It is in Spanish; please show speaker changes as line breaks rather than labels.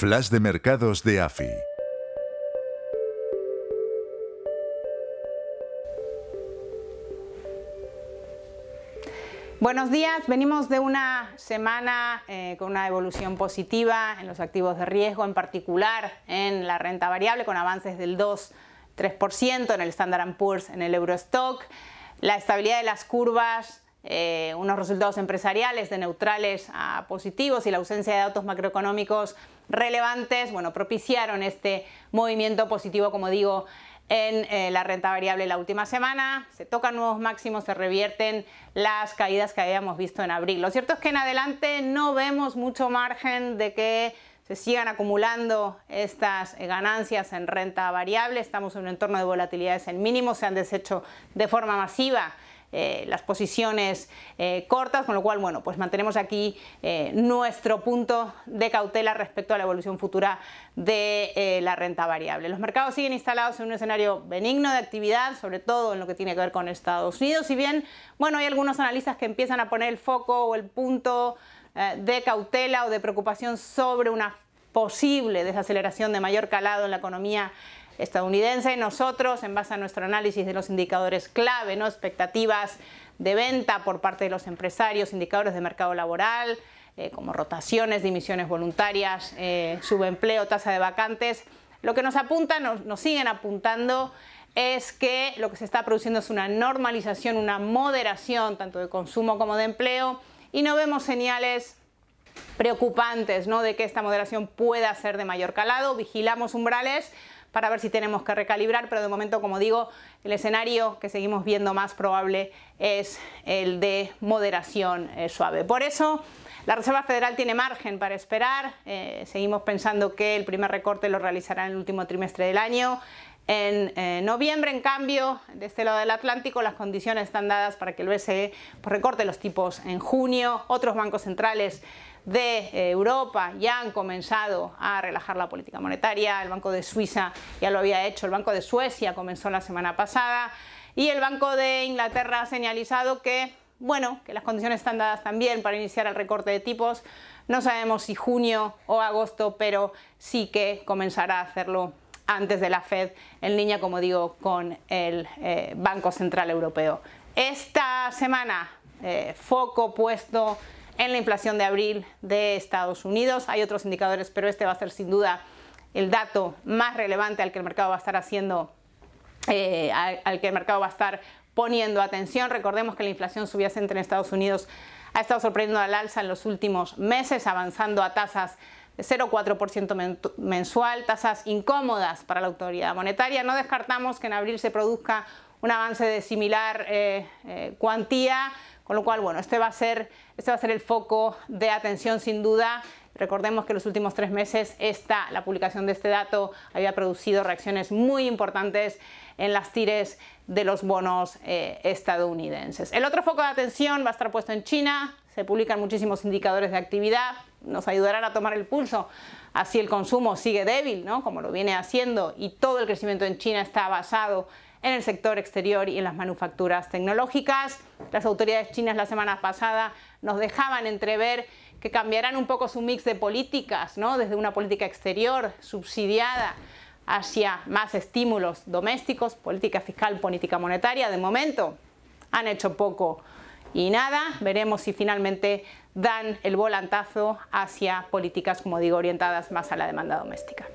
Flash de mercados de AFI. Buenos días, venimos de una semana eh, con una evolución positiva en los activos de riesgo, en particular en la renta variable, con avances del 2-3% en el Standard Poor's, en el Eurostock. La estabilidad de las curvas eh, unos resultados empresariales de neutrales a positivos y la ausencia de datos macroeconómicos relevantes, bueno, propiciaron este movimiento positivo, como digo, en eh, la renta variable la última semana, se tocan nuevos máximos, se revierten las caídas que habíamos visto en abril. Lo cierto es que en adelante no vemos mucho margen de que se sigan acumulando estas eh, ganancias en renta variable, estamos en un entorno de volatilidades en mínimo, se han deshecho de forma masiva eh, las posiciones eh, cortas, con lo cual, bueno, pues mantenemos aquí eh, nuestro punto de cautela respecto a la evolución futura de la renta variable. Los mercados siguen instalados en un escenario benigno de actividad, sobre todo en lo que tiene que ver con Estados Unidos, si bien, bueno, hay algunos analistas que empiezan a poner el foco o el punto de cautela o de preocupación sobre una posible desaceleración de mayor calado en la economía estadounidense. Nosotros, en base a nuestro análisis de los indicadores clave, ¿no? expectativas de venta por parte de los empresarios, indicadores de mercado laboral, eh, como rotaciones, dimisiones voluntarias, eh, subempleo, tasa de vacantes, lo que nos apunta, nos siguen apuntando es que lo que se está produciendo es una normalización, una moderación tanto de consumo como de empleo y no vemos señales preocupantes ¿no? de que esta moderación pueda ser de mayor calado. Vigilamos umbrales para ver si tenemos que recalibrar, pero de momento, como digo, el escenario que seguimos viendo más probable es el de moderación eh, suave. Por eso, la Reserva Federal tiene margen para esperar. Eh, seguimos pensando que el primer recorte lo realizará en el último trimestre del año. En eh, noviembre, en cambio, de este lado del Atlántico, las condiciones están dadas para que el BCE pues, recorte los tipos en junio. Otros bancos centrales de eh, Europa ya han comenzado a relajar la política monetaria. El Banco de Suiza ya lo había hecho, el Banco de Suecia comenzó la semana pasada y el Banco de Inglaterra ha señalizado que, bueno, que las condiciones están dadas también para iniciar el recorte de tipos. No sabemos si junio o agosto, pero sí que comenzará a hacerlo antes de la Fed, en línea, como digo, con el eh, Banco Central Europeo. Esta semana, eh, foco puesto en la inflación de abril de Estados Unidos. Hay otros indicadores, pero este va a ser sin duda el dato más relevante al que el mercado va a estar haciendo, eh, al, que el mercado va a estar poniendo atención. Recordemos que la inflación subyacente en Estados Unidos ha estado sorprendiendo al alza en los últimos meses, avanzando a tasas 0,4% mensual, tasas incómodas para la autoridad monetaria. No descartamos que en abril se produzca un avance de similar eh, eh, cuantía, con lo cual, bueno, este va, a ser, este va a ser el foco de atención sin duda. Recordemos que en los últimos tres meses esta, la publicación de este dato había producido reacciones muy importantes en las tires de los bonos eh, estadounidenses. El otro foco de atención va a estar puesto en China, se publican muchísimos indicadores de actividad, nos ayudarán a tomar el pulso. Así el consumo sigue débil, como lo viene haciendo, y todo el crecimiento en China está basado en el sector exterior y en las manufacturas tecnológicas. Las autoridades chinas la semana pasada nos dejaban entrever que cambiarán un poco su mix de políticas, ¿no? desde una política exterior subsidiada hacia más estímulos domésticos, política fiscal, política monetaria. De momento han hecho poco y nada, veremos si finalmente dan el volantazo hacia políticas, como digo, orientadas más a la demanda doméstica.